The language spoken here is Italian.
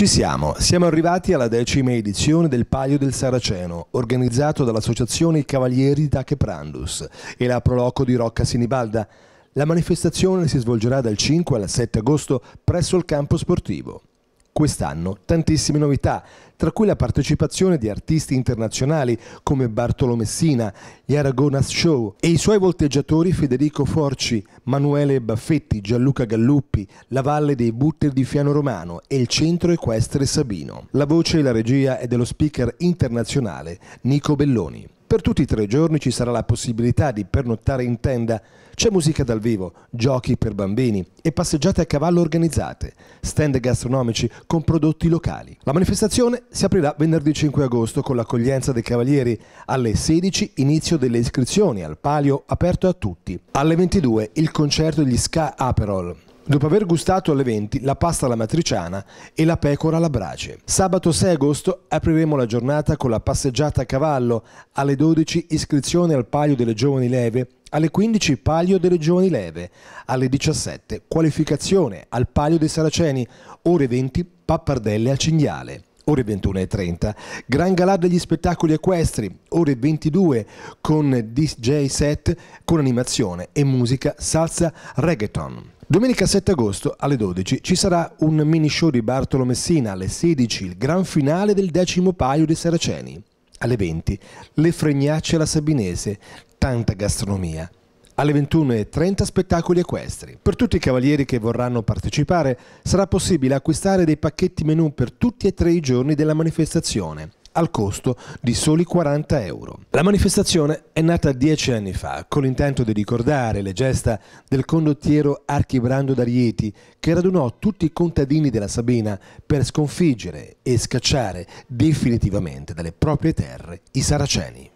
Ci siamo, siamo arrivati alla decima edizione del Palio del Saraceno, organizzato dall'associazione I Cavalieri di Tacheprandus e la Proloco di Rocca Sinibalda. La manifestazione si svolgerà dal 5 al 7 agosto presso il campo sportivo. Quest'anno tantissime novità, tra cui la partecipazione di artisti internazionali come Bartolo Messina, Aragonas Show e i suoi volteggiatori Federico Forci, Manuele Baffetti, Gianluca Galluppi, la Valle dei Butter di Fiano Romano e il Centro Equestre Sabino. La voce e la regia è dello speaker internazionale Nico Belloni. Per tutti i tre giorni ci sarà la possibilità di pernottare in tenda. C'è musica dal vivo, giochi per bambini e passeggiate a cavallo organizzate, stand gastronomici con prodotti locali. La manifestazione si aprirà venerdì 5 agosto con l'accoglienza dei cavalieri. Alle 16 inizio delle iscrizioni al palio aperto a tutti. Alle 22 il concerto degli Ska Aperol dopo aver gustato alle 20 la pasta alla matriciana e la pecora alla brace. Sabato 6 agosto apriremo la giornata con la passeggiata a cavallo, alle 12 iscrizione al palio delle giovani leve alle 15 palio delle giovani leve, alle 17 qualificazione al palio dei saraceni, ore 20 pappardelle al cinghiale ore 21.30, Gran Galà degli spettacoli equestri, ore 22, con DJ set con animazione e musica salsa reggaeton. Domenica 7 agosto alle 12 ci sarà un mini show di Bartolo Messina alle 16, il gran finale del decimo paio di Saraceni. Alle 20 le fregnacce alla Sabinese, tanta gastronomia alle 21.30 spettacoli equestri. Per tutti i cavalieri che vorranno partecipare sarà possibile acquistare dei pacchetti menù per tutti e tre i giorni della manifestazione al costo di soli 40 euro. La manifestazione è nata dieci anni fa con l'intento di ricordare le gesta del condottiero Archibrando d'Arieti che radunò tutti i contadini della Sabina per sconfiggere e scacciare definitivamente dalle proprie terre i saraceni.